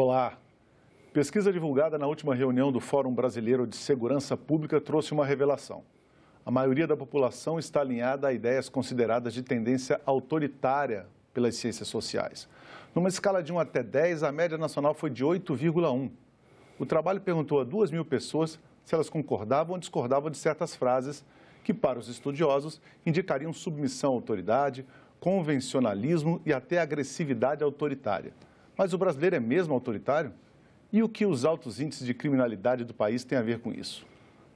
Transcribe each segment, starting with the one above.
Olá. Pesquisa divulgada na última reunião do Fórum Brasileiro de Segurança Pública trouxe uma revelação. A maioria da população está alinhada a ideias consideradas de tendência autoritária pelas ciências sociais. Numa escala de 1 até 10, a média nacional foi de 8,1. O trabalho perguntou a 2 mil pessoas se elas concordavam ou discordavam de certas frases que, para os estudiosos, indicariam submissão à autoridade, convencionalismo e até agressividade autoritária. Mas o brasileiro é mesmo autoritário? E o que os altos índices de criminalidade do país têm a ver com isso?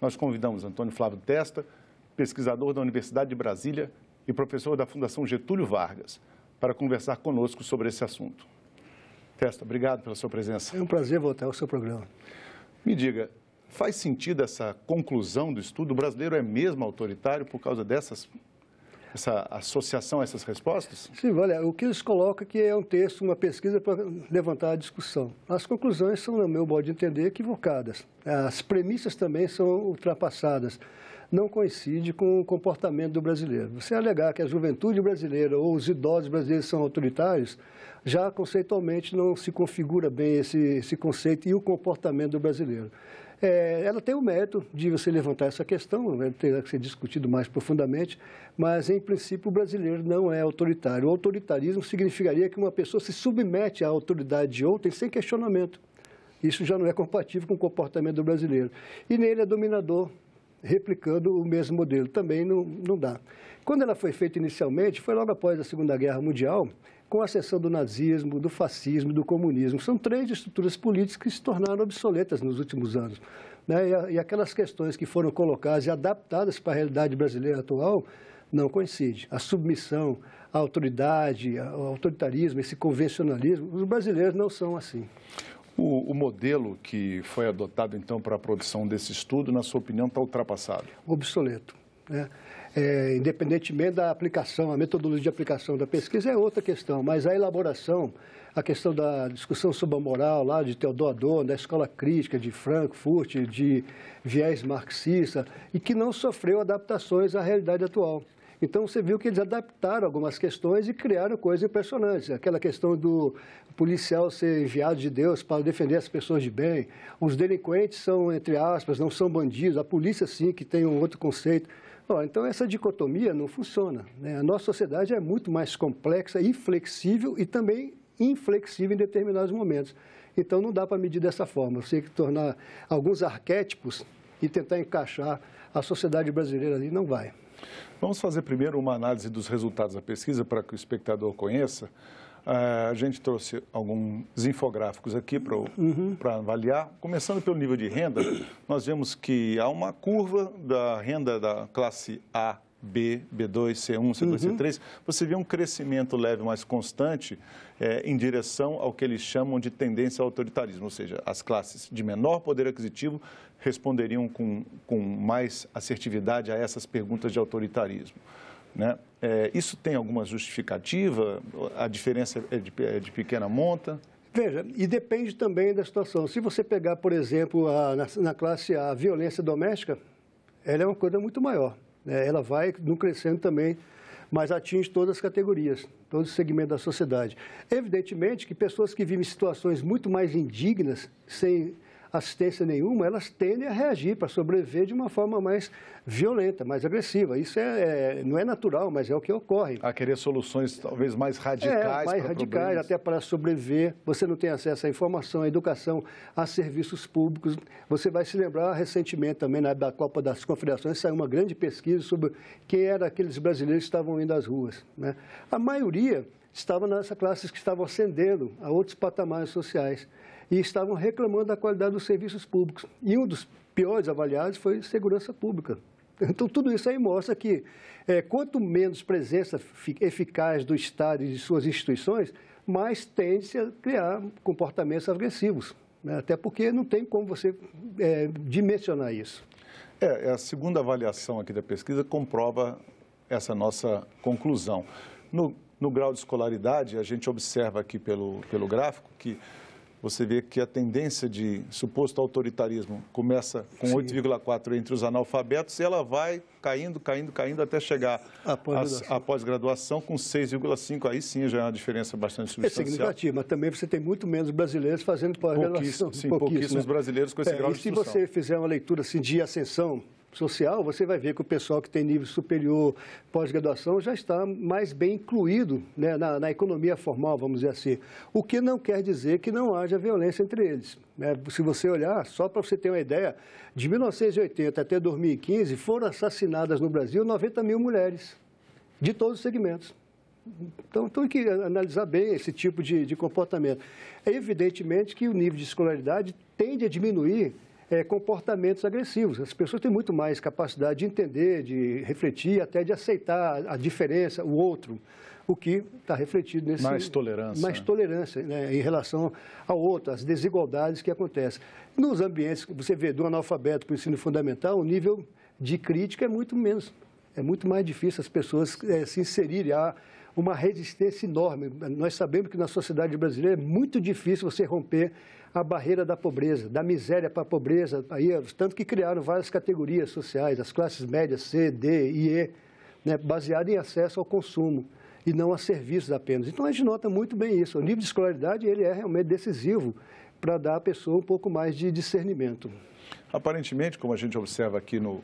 Nós convidamos Antônio Flávio Testa, pesquisador da Universidade de Brasília e professor da Fundação Getúlio Vargas, para conversar conosco sobre esse assunto. Testa, obrigado pela sua presença. É um prazer voltar ao seu programa. Me diga, faz sentido essa conclusão do estudo? O brasileiro é mesmo autoritário por causa dessas essa associação a essas respostas? Sim, olha, o que eles colocam que é um texto, uma pesquisa para levantar a discussão. As conclusões são, no meu modo de entender, equivocadas. As premissas também são ultrapassadas não coincide com o comportamento do brasileiro. Você alegar que a juventude brasileira ou os idosos brasileiros são autoritários, já conceitualmente não se configura bem esse, esse conceito e o comportamento do brasileiro. É, ela tem o mérito de você levantar essa questão, né, terá que ser discutido mais profundamente, mas, em princípio, o brasileiro não é autoritário. O autoritarismo significaria que uma pessoa se submete à autoridade de outrem sem questionamento. Isso já não é compatível com o comportamento do brasileiro. E nele é dominador, replicando o mesmo modelo. Também não, não dá. Quando ela foi feita inicialmente, foi logo após a Segunda Guerra Mundial, com a ascensão do nazismo, do fascismo, do comunismo. São três estruturas políticas que se tornaram obsoletas nos últimos anos. Né? E, e aquelas questões que foram colocadas e adaptadas para a realidade brasileira atual não coincide. A submissão, a autoridade, o autoritarismo, esse convencionalismo, os brasileiros não são assim. O, o, modelo que foi adotado, então, para a produção desse estudo, na sua opinião, está ultrapassado? Obsoleto. Né? É, independentemente da aplicação, a metodologia de aplicação da pesquisa é outra questão, mas a elaboração, a questão da discussão sobre a moral lá de Teodor Adorno, da escola crítica de Frankfurt, de viés marxista, e que não sofreu adaptações à realidade atual. Então você viu que eles adaptaram algumas questões e criaram coisas impressionantes. Aquela questão do policial ser enviado de Deus para defender as pessoas de bem. Os delinquentes são, entre aspas, não são bandidos. A polícia, sim, que tem um outro conceito. Bom, então, essa dicotomia não funciona. Né? A nossa sociedade é muito mais complexa e flexível e também inflexível em determinados momentos. Então, não dá para medir dessa forma. Você tem que tornar alguns arquétipos e tentar encaixar a sociedade brasileira ali, não vai. Vamos fazer primeiro uma análise dos resultados da pesquisa para que o espectador conheça. É, a gente trouxe alguns infográficos aqui para uhum. avaliar. Começando pelo nível de renda, nós vemos que há uma curva da renda da classe A B, B2, C1, C2, uhum. C3, você vê um crescimento leve, mais constante, é, em direção ao que eles chamam de tendência ao autoritarismo, ou seja, as classes de menor poder aquisitivo responderiam com, com mais assertividade a essas perguntas de autoritarismo. Né? É, isso tem alguma justificativa? A diferença é de, é de, pequena monta? Veja, e depende também da situação. Se você pegar, por exemplo, a, na, na, classe A, a violência doméstica, ela é uma coisa muito maior. Né? Ela vai no crescendo também, mas atinge todas as categorias, todo o segmento da sociedade. Evidentemente que pessoas que vivem situações muito mais indignas, sem assistência nenhuma, elas tendem a reagir para sobreviver de uma forma mais violenta, mais agressiva. Isso é, é não é natural, mas é o que ocorre. A querer soluções talvez mais radicais. É, mais radicais, problemas. até para sobreviver. Você não tem acesso à informação, à educação, a serviços públicos. Você vai se lembrar recentemente também, na da Copa das Confederações, saiu uma grande pesquisa sobre quem eram aqueles brasileiros que estavam indo às ruas. Né? A maioria estavam nessa classes que estavam ascendendo a outros patamares sociais e estavam reclamando da qualidade dos serviços públicos. E um dos piores avaliados foi segurança pública. Então, tudo isso aí mostra que é, quanto menos presença eficaz do Estado e de suas instituições, mais tende a criar comportamentos agressivos. Né? Até porque não tem como você é, dimensionar isso. É, é a segunda avaliação aqui da pesquisa comprova essa nossa conclusão. No no grau de escolaridade, a gente observa aqui pelo, pelo gráfico que você vê que a tendência de suposto autoritarismo começa com 8,4 entre os analfabetos e ela vai caindo, caindo, caindo até chegar à pós-graduação com 6,5. Aí sim já é uma diferença bastante é substancial. É significativa, mas também você tem muito menos brasileiros fazendo pós-graduação. Né? pouquíssimos, né? brasileiros com esse é, grau de instrução. se você fizer uma leitura assim, de ascensão social, você vai ver que o pessoal que tem nível superior, pós-graduação, já está mais bem incluído né, na, na, economia formal, vamos dizer assim. O que não quer dizer que não haja violência entre eles. Né? Se você olhar, só para você ter uma ideia, de 1980 até 2015 foram assassinadas no Brasil 90 mil mulheres, de todos os segmentos. Então, então, tem que analisar bem esse tipo de, de comportamento. É evidentemente que o nível de escolaridade tende a diminuir é, comportamentos agressivos. As pessoas têm muito mais capacidade de entender, de refletir, até de aceitar a diferença, o outro, o que está refletido nesse... Mais tolerância. Mais tolerância né, em relação ao outro, às desigualdades que acontecem. Nos ambientes que você vê do analfabeto para o ensino fundamental, o nível de crítica é muito menos. É muito mais difícil as pessoas é, se inserirem. A, uma resistência enorme. Nós sabemos que na sociedade brasileira é muito difícil você romper a barreira da pobreza, da miséria para a pobreza, aí, tanto que criaram várias categorias sociais, as classes médias C, D e E, né, baseado em acesso ao consumo e não a serviços apenas. Então a gente nota muito bem isso. O nível de escolaridade ele é realmente decisivo para dar à pessoa um pouco mais de discernimento. Aparentemente, como a gente observa aqui no,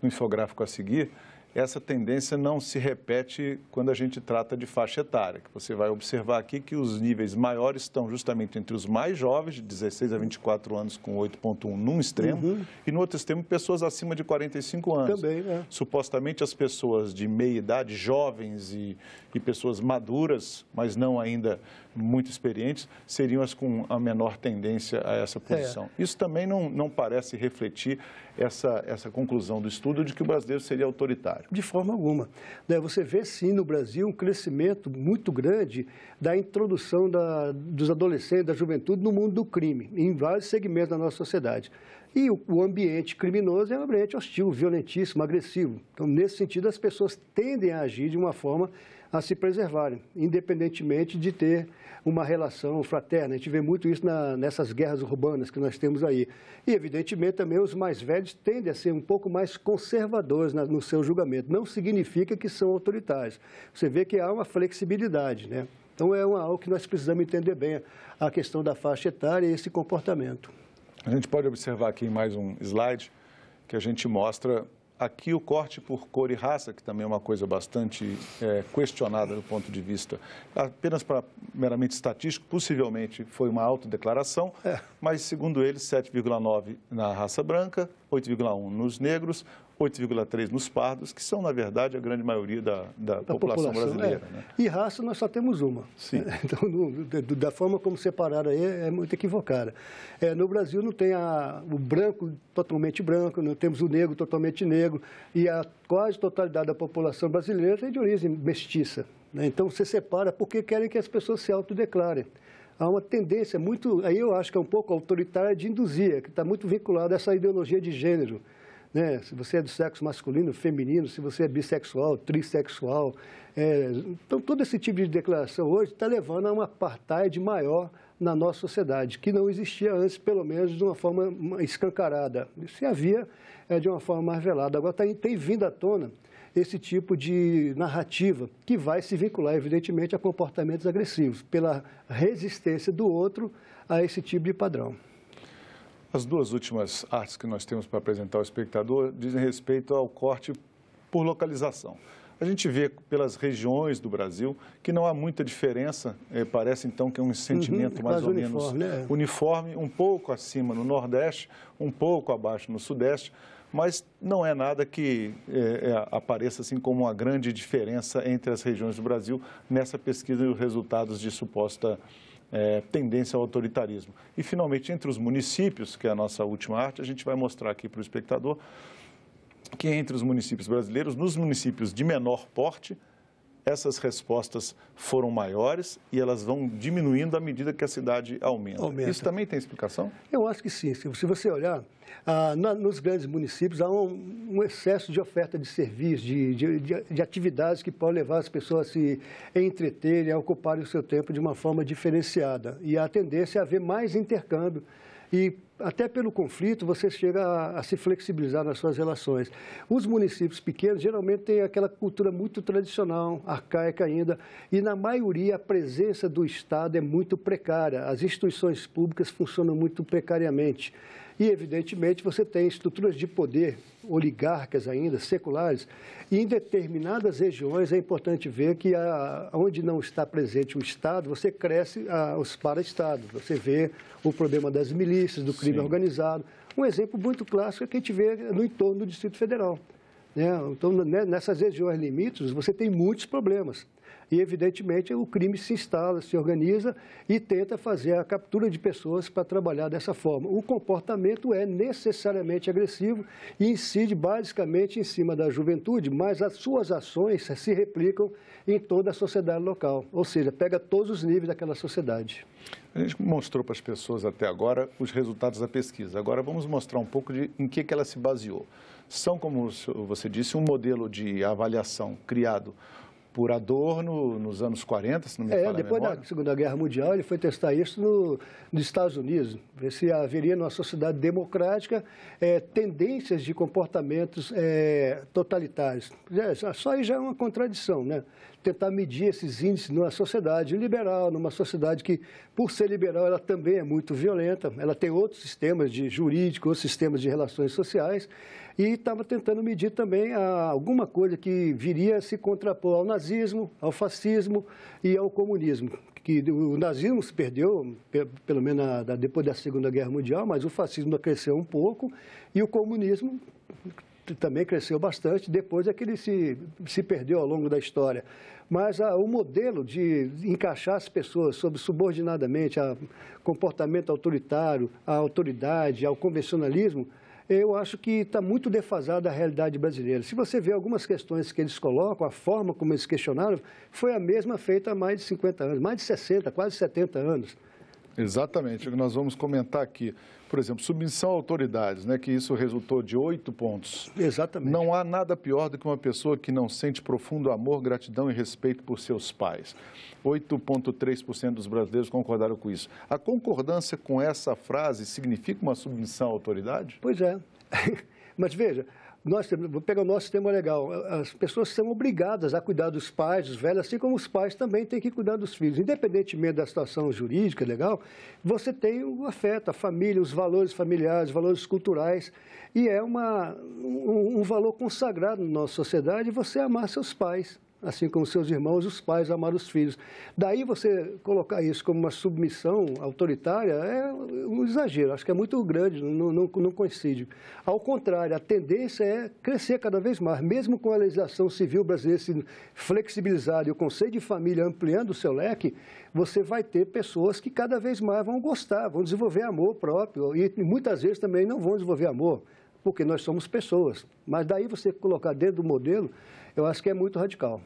no infográfico a seguir, essa tendência não se repete quando a gente trata de faixa etária. Que você vai observar aqui que os níveis maiores estão justamente entre os mais jovens, de 16 a 24 anos, com 8,1 num extremo, uhum. e no outro extremo, pessoas acima de 45 anos. Também, né? Supostamente as pessoas de meia idade, jovens e, e pessoas maduras, mas não ainda muito experientes seriam as com a menor tendência a essa é. posição. É. Isso também não, não parece refletir essa, essa conclusão do estudo de que o brasileiro seria autoritário. De forma alguma. Né, você vê, sim, no Brasil um crescimento muito grande da introdução da, dos adolescentes, da juventude no mundo do crime, em vários segmentos da nossa sociedade. E o, ambiente criminoso é um ambiente hostil, violentíssimo, agressivo. Então, nesse sentido, as pessoas tendem a agir de uma forma a se preservarem, independentemente de ter uma relação fraterna. A gente vê muito isso na, nessas guerras urbanas que nós temos aí. E, evidentemente, também os mais velhos tendem a ser um pouco mais conservadores na, no seu julgamento. Não significa que são autoritários. Você vê que há uma flexibilidade, né? Então, é uma, algo que nós precisamos entender bem, a questão da faixa etária e esse comportamento. A gente pode observar aqui em mais um slide que a gente mostra Aqui o corte por cor e raça, que também é uma coisa bastante é, questionada do ponto de vista apenas para meramente estatístico, possivelmente foi uma autodeclaração, é. mas segundo ele, 7,9 na raça branca, 8,1 nos negros, 8,3% nos pardos, que são, na verdade, a grande maioria da, da, da população, população, brasileira. É. Né? E raça nós só temos uma. Sim. Então, no, da forma como separaram aí, é, é muito equivocada. É, no Brasil não tem a, o branco totalmente branco, não temos o negro totalmente negro, e a quase totalidade da população brasileira é de origem mestiça. Né? Então, você separa porque querem que as pessoas se autodeclarem há uma tendência muito, aí eu acho que é um pouco autoritária, de induzir, é que está muito vinculada a essa ideologia de gênero né? se você é do sexo masculino, feminino, se você é bissexual, trissexual. É... então, todo esse tipo de declaração hoje está levando a um apartheid maior na nossa sociedade, que não existia antes, pelo menos de uma forma escancarada. Se havia, é de uma forma mais velada. Agora tá, tem vindo à tona esse tipo de narrativa, que vai se vincular, evidentemente, a comportamentos agressivos, pela resistência do outro a esse tipo de padrão. As duas últimas artes que nós temos para apresentar ao espectador dizem respeito ao corte por localização. A gente vê pelas regiões do Brasil que não há muita diferença, eh, parece então que é um uhum, sentimento uhum, mais ou uniforme, menos é. uniforme, um pouco acima no Nordeste, um pouco abaixo no Sudeste, mas não é nada que eh, eh, apareça assim como uma grande diferença entre as regiões do Brasil nessa pesquisa e os resultados de suposta é, tendência ao autoritarismo. E, finalmente, entre os municípios, que é a nossa última arte, a gente vai mostrar aqui para o espectador que entre os municípios brasileiros, nos municípios de menor porte, essas respostas foram maiores e elas vão diminuindo à medida que a cidade aumenta. aumenta. Isso também tem explicação? Eu acho que sim. Se você olhar, ah, na, nos grandes municípios há um, um, excesso de oferta de serviços, de, de, de, de atividades que podem levar as pessoas a se entreterem, a ocuparem o seu tempo de uma forma diferenciada. E há a tendência a haver mais intercâmbio e até pelo conflito, você chega a, a, se flexibilizar nas suas relações. Os municípios pequenos geralmente têm aquela cultura muito tradicional, arcaica ainda, e na maioria a presença do Estado é muito precária, as instituições públicas funcionam muito precariamente. E, evidentemente, você tem estruturas de poder, oligárquicas ainda, seculares, e em determinadas regiões é importante ver que a, ah, onde não está presente o Estado, você cresce a, ah, os para-estados. Você vê o problema das milícias, do crime Sim. organizado. Um exemplo muito clássico é que a gente vê no entorno do Distrito Federal. Né? Então, né, nessas regiões limites, você tem muitos problemas. E, evidentemente, o crime se instala, se organiza e tenta fazer a captura de pessoas para trabalhar dessa forma. O comportamento é necessariamente agressivo e incide basicamente em cima da juventude, mas as suas ações se replicam em toda a sociedade local, ou seja, pega todos os níveis daquela sociedade. A gente mostrou para as pessoas até agora os resultados da pesquisa. Agora vamos mostrar um pouco de em que, que ela se baseou. São, como você disse, um modelo de avaliação criado por Adorno nos anos 40, se não me é, Depois da Segunda Guerra Mundial, ele foi testar isso no, nos Estados Unidos, ver se haveria numa sociedade democrática é, tendências de comportamentos é, totalitários. É, só aí já é uma contradição, né? tentar medir esses índices numa sociedade liberal, numa sociedade que, por ser liberal, ela também é muito violenta, ela tem outros sistemas de jurídicos, outros sistemas de relações sociais, e estava tentando medir também ah, alguma coisa que viria a se contrapor ao nazismo, ao fascismo e ao comunismo, que o nazismo se perdeu, pelo menos depois da Segunda Guerra Mundial, mas o fascismo cresceu um pouco e o comunismo também cresceu bastante, depois é que ele se, se perdeu ao longo da história. Mas a, ah, o modelo de encaixar as pessoas sob, subordinadamente a comportamento autoritário, à autoridade, ao convencionalismo, eu acho que está muito defasado a realidade brasileira. Se você vê algumas questões que eles colocam, a forma como eles questionaram, foi a mesma feita há mais de 50 anos, mais de 60, quase 70 anos. Exatamente, o que nós vamos comentar aqui por exemplo, submissão a autoridades, né, que isso resultou de oito pontos. Exatamente. Não há nada pior do que uma pessoa que não sente profundo amor, gratidão e respeito por seus pais. 8,3% dos brasileiros concordaram com isso. A concordância com essa frase significa uma submissão à autoridade? Pois é. Mas veja, nós temos, vou pegar o nosso sistema legal, as pessoas são obrigadas a cuidar dos pais, dos velhos, assim como os pais também têm que cuidar dos filhos. Independentemente da situação jurídica legal, você tem o afeto, a família, os valores familiares, os valores culturais, e é uma, um, um valor consagrado na nossa sociedade você amar seus pais assim como seus irmãos, os pais amar os filhos. Daí você colocar isso como uma submissão autoritária é um exagero, acho que é muito grande, não, não, não coincide. Ao contrário, a tendência é crescer cada vez mais, mesmo com a legislação civil brasileira se flexibilizar e o conceito de família ampliando o seu leque, você vai ter pessoas que cada vez mais vão gostar, vão desenvolver amor próprio e muitas vezes também não vão desenvolver amor porque nós somos pessoas. Mas daí você colocar dentro do modelo, eu acho que é muito radical.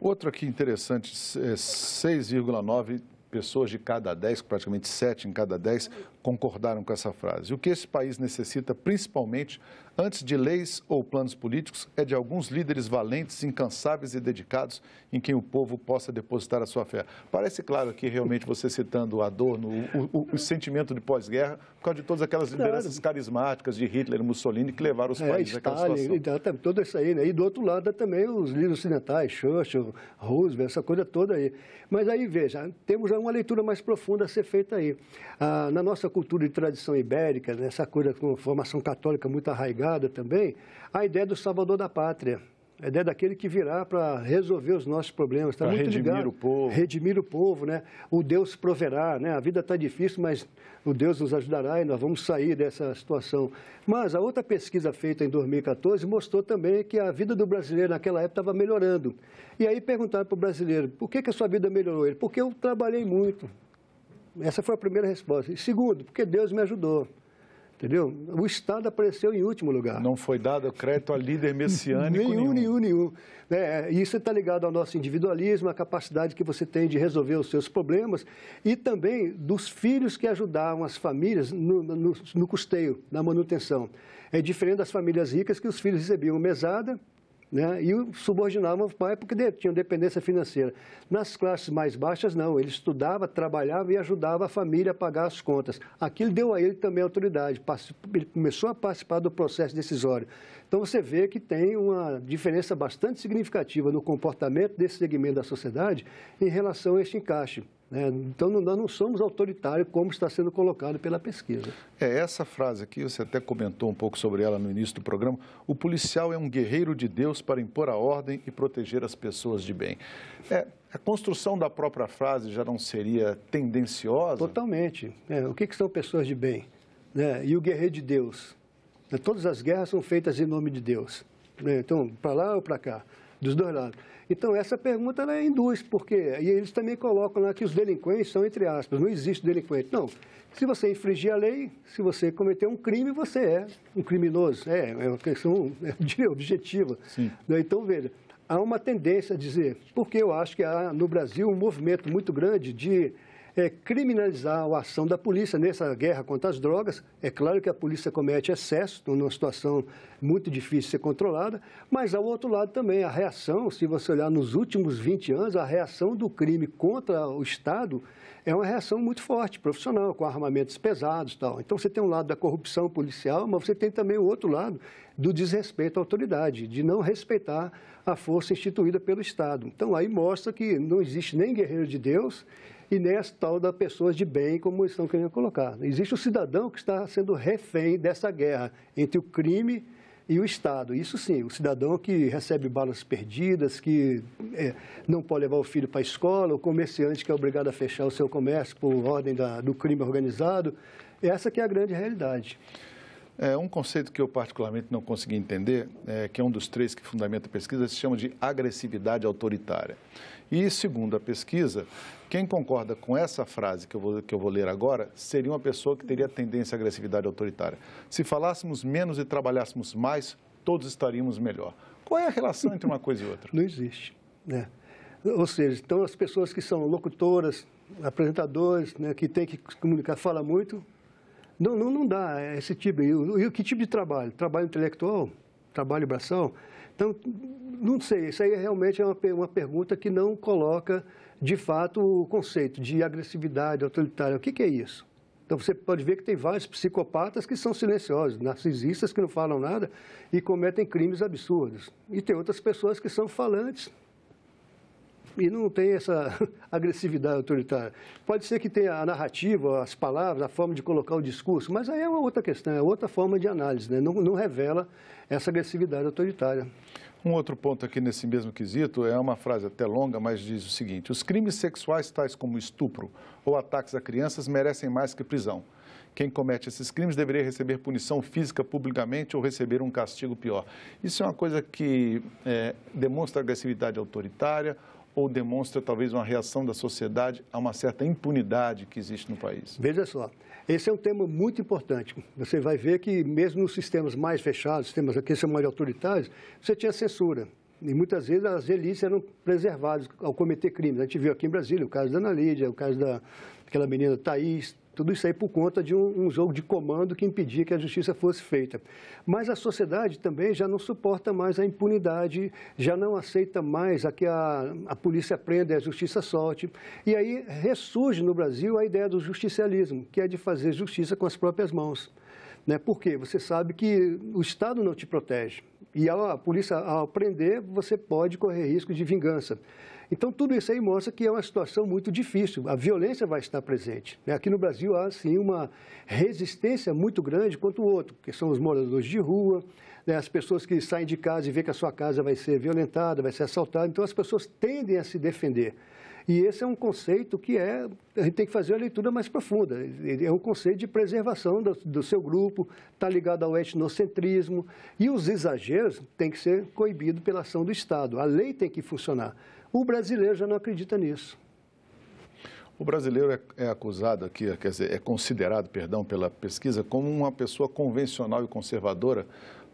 Outro aqui interessante, 6,9 é pessoas de cada 10, praticamente 7 em cada 10, concordaram com essa frase. O que esse país necessita, principalmente antes de leis ou planos políticos, é de alguns líderes valentes, incansáveis e dedicados em quem o povo possa depositar a sua fé. Parece claro que realmente você citando a dor, o, o, o, sentimento de pós-guerra, por causa de todas aquelas lideranças claro. carismáticas de Hitler e Mussolini que levaram os é, países é, Stalin, àquela situação. Toda então, tá, isso aí, né? E do outro lado também os líderes ocidentais, Churchill, Roosevelt, essa coisa toda aí. Mas aí, veja, temos já uma leitura mais profunda a ser feita aí. Ah, na nossa cultura de tradição ibérica, nessa né, essa coisa com formação católica muito arraigada também, a ideia do salvador da pátria. A ideia daquele que virá para resolver os nossos problemas. Está muito redimir ligado. o povo. Redimir o povo, né? O Deus proverá, né? A vida está difícil, mas o Deus nos ajudará e nós vamos sair dessa situação. Mas a outra pesquisa feita em 2014 mostrou também que a vida do brasileiro naquela época estava melhorando. E aí perguntaram para o brasileiro, por que, que a sua vida melhorou? Ele, porque eu trabalhei muito. Essa foi a primeira resposta. E segundo, porque Deus me ajudou. Entendeu? O Estado apareceu em último lugar. Não foi dado crédito a líder messiânico nenhum. Nenhum, nenhum, nenhum. É, é, isso está ligado ao nosso individualismo, à capacidade que você tem de resolver os seus problemas e também dos filhos que ajudavam as famílias no, no, no custeio, na manutenção. É diferente das famílias ricas que os filhos recebiam mesada, né? e subordinavam pai porque de, tinham dependência financeira. Nas classes mais baixas, não, ele estudava, trabalhava e ajudava a família a pagar as contas. Aquilo deu a ele também autoridade, ele começou a participar do processo decisório. Então você vê que tem uma diferença bastante significativa no comportamento desse segmento da sociedade em relação a este encaixe. Né? então, nós não somos autoritários como está sendo colocado pela pesquisa. É essa frase aqui, você até comentou um pouco sobre ela no início do programa. O policial é um guerreiro de Deus para impor a ordem e proteger as pessoas de bem. É, a construção da própria frase já não seria tendenciosa? Totalmente. É, o que, que, são pessoas de bem? Né? E o guerreiro de Deus? Todas as guerras são feitas em nome de Deus. Né? Então, para lá ou para cá dos dois lados. Então, essa pergunta ela é induz, porque e eles também colocam lá que os delinquentes são, entre aspas, não existe delinquente. Não. Se você infringir a lei, se você cometer um crime, você é um criminoso. É, é uma questão é, objetiva. Sim. Né? Então, veja, há uma tendência a dizer, porque eu acho que há no Brasil um movimento muito grande de é criminalizar a ação da polícia nessa guerra contra as drogas. É claro que a polícia comete excesso, então, numa situação muito difícil de ser controlada, mas ao outro lado também a reação, se você olhar nos últimos 20 anos, a reação do crime contra o Estado é uma reação muito forte, profissional, com armamentos pesados e tal. Então você tem um lado da corrupção policial, mas você tem também o outro lado do desrespeito à autoridade, de não respeitar a força instituída pelo Estado. Então aí mostra que não existe nem guerreiro de Deus e nem as tal das pessoas de bem, como estão querendo colocar. Existe o cidadão que está sendo refém dessa guerra entre o crime e o Estado. Isso sim, o cidadão que recebe balas perdidas, que é, não pode levar o filho para a escola, o comerciante que é obrigado a fechar o seu comércio por ordem da, do crime organizado. Essa que é a grande realidade. É, um conceito que eu particularmente não consegui entender, é, que é um dos três que fundamenta a pesquisa, se chama de agressividade autoritária. E, segundo a pesquisa, quem concorda com essa frase que eu, vou, que eu vou ler agora seria uma pessoa que teria tendência à agressividade autoritária. Se falássemos menos e trabalhássemos mais, todos estaríamos melhor. Qual é a relação entre uma coisa e outra? Não existe. Né? Ou seja, então as pessoas que são locutoras, apresentadores, né, que têm que comunicar, fala muito, não, não, não dá é esse tipo. E, e que tipo de trabalho? Trabalho intelectual? Trabalho braçal? Então, não sei, isso aí realmente é uma, uma pergunta que não coloca, de fato, o conceito de agressividade autoritária. O que, que é isso? Então, você pode ver que tem vários psicopatas que são silenciosos, narcisistas que não falam nada e cometem crimes absurdos. E tem outras pessoas que são falantes, e não tem essa agressividade autoritária. Pode ser que tenha a narrativa, as palavras, a forma de colocar o discurso, mas aí é uma outra questão, é outra forma de análise, né? não, não revela essa agressividade autoritária. Um outro ponto aqui nesse mesmo quesito é uma frase até longa, mas diz o seguinte: os crimes sexuais, tais como estupro ou ataques a crianças, merecem mais que prisão. Quem comete esses crimes deveria receber punição física publicamente ou receber um castigo pior. Isso é uma coisa que é, demonstra agressividade autoritária ou demonstra talvez uma reação da sociedade a uma certa impunidade que existe no país? Veja só, esse é um tema muito importante. Você vai ver que mesmo nos sistemas mais fechados, sistemas que são mais autoritários, você tinha censura. E muitas vezes as elites eram preservadas ao cometer crimes. A gente viu aqui em Brasília o caso da Ana Lídia, o caso da, daquela menina Thaís, tudo isso aí por conta de um, um, jogo de comando que impedia que a justiça fosse feita. Mas a sociedade também já não suporta mais a impunidade, já não aceita mais a que a, a polícia prenda e a justiça solte. E aí ressurge no Brasil a ideia do justicialismo, que é de fazer justiça com as próprias mãos. Né? Por quê? Você sabe que o Estado não te protege. E a polícia, ao prender, você pode correr risco de vingança. Então, tudo isso aí mostra que é uma situação muito difícil. A violência vai estar presente. Né? Aqui no Brasil há, sim, uma resistência muito grande quanto o outro, que são os moradores de rua, né? as pessoas que saem de casa e vê que a sua casa vai ser violentada, vai ser assaltada. Então, as pessoas tendem a se defender. E esse é um conceito que é, a gente tem que fazer uma leitura mais profunda. É um conceito de preservação do, do seu grupo, está ligado ao etnocentrismo. E os exageros têm que ser coibidos pela ação do Estado. A lei tem que funcionar. O brasileiro já não acredita nisso. O brasileiro é, é, acusado aqui, quer dizer, é considerado, perdão, pela pesquisa, como uma pessoa convencional e conservadora,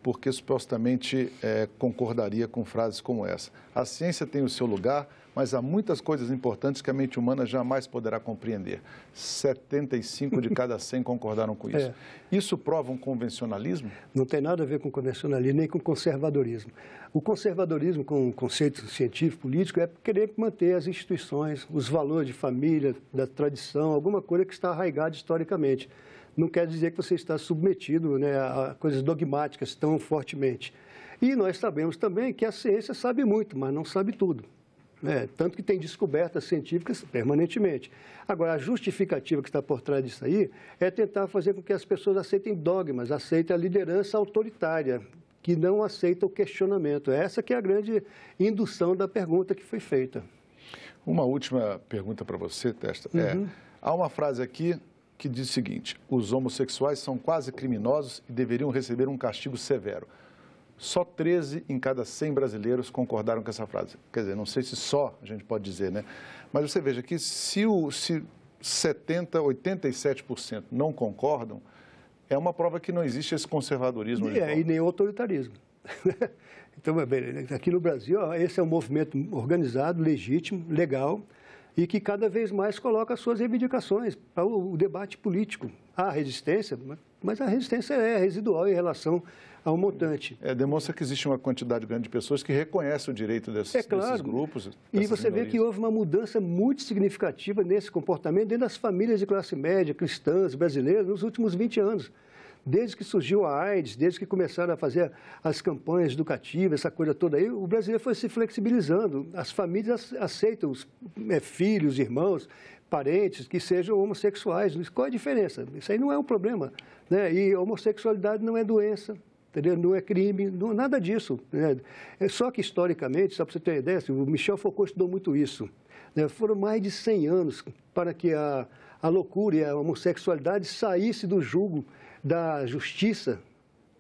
porque supostamente é, concordaria com frases como essa. A ciência tem o seu lugar, mas há muitas coisas importantes que a mente humana jamais poderá compreender. 75 de cada 100 concordaram com é. isso. É. Isso prova um convencionalismo? Não tem nada a ver com convencionalismo nem com conservadorismo. O conservadorismo, com o conceito científico, político, é querer manter as instituições, os valores de família, da tradição, alguma coisa que está arraigada historicamente. Não quer dizer que você está submetido né, a coisas dogmáticas tão fortemente. E nós sabemos também que a ciência sabe muito, mas não sabe tudo. Né? Tanto que tem descobertas científicas permanentemente. Agora, a justificativa que está por trás disso aí é tentar fazer com que as pessoas aceitem dogmas, aceitem a liderança autoritária, que não aceita o questionamento. Essa que é a grande indução da pergunta que foi feita. Uma última pergunta para você, Testa. É, uhum. há uma frase aqui que diz o seguinte: os homossexuais são quase criminosos e deveriam receber um castigo severo. Só 13 em cada 100 brasileiros concordaram com essa frase. Quer dizer, não sei se só a gente pode dizer, né? Mas você veja que se, o, se 70, 87% não concordam, é uma prova que não existe esse conservadorismo. E, é, e nem é autoritarismo. então, aqui no Brasil, esse é um movimento organizado, legítimo, legal, e que cada vez mais coloca suas reivindicações para o, o debate político. Há resistência, né? mas a resistência é residual em relação ao montante. É, demonstra que existe uma quantidade grande de pessoas que reconhecem o direito desses, é claro. desses grupos. E você minorias. vê que houve uma mudança muito significativa nesse comportamento dentro das famílias de classe média, cristãs, brasileiras, nos últimos 20 anos. Desde que surgiu a AIDS, desde que começaram a fazer as campanhas educativas, essa coisa toda aí, o brasileiro foi se flexibilizando. As famílias aceitam os é, filhos, irmãos, parentes que sejam homossexuais. Qual é a diferença? Isso aí não é um problema. Né? E homossexualidade não é doença, entendeu? não é crime, não, nada disso. Né? É só que, historicamente, só para você ter uma ideia, assim, o Michel Foucault estudou muito isso. Né? Foram mais de 100 anos para que a, a loucura e a homossexualidade saísse do julgo da justiça,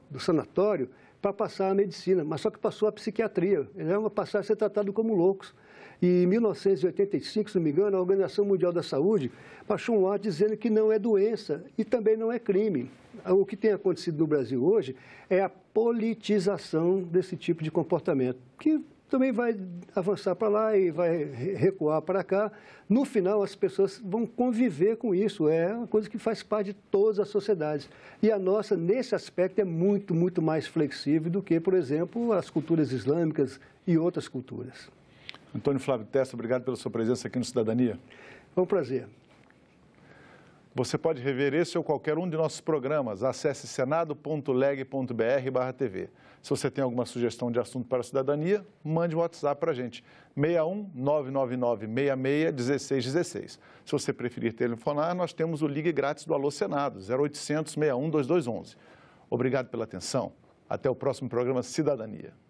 do sanatório, para passar a medicina, mas só que passou a psiquiatria. Ele iam é passar a ser tratados como loucos. E em 1985, se não me engano, a Organização Mundial da Saúde baixou um ar dizendo que não é doença e também não é crime. O que tem acontecido no Brasil hoje é a politização desse tipo de comportamento, que também vai avançar para lá e vai recuar para cá. No final, as pessoas vão conviver com isso. É uma coisa que faz parte de todas as sociedades. E a nossa, nesse aspecto, é muito, muito mais flexível do que, por exemplo, as culturas islâmicas e outras culturas. Antônio Flávio Testa, obrigado pela sua presença aqui no Cidadania. Foi um prazer. Você pode rever esse ou qualquer um de nossos programas. Acesse senado.leg.br TV. Se você tem alguma sugestão de assunto para a cidadania, mande um WhatsApp para a gente, 61 999 1616. Se você preferir telefonar, nós temos o ligue grátis do Alô Senado, 0800 61 2211. Obrigado pela atenção. Até o próximo programa Cidadania.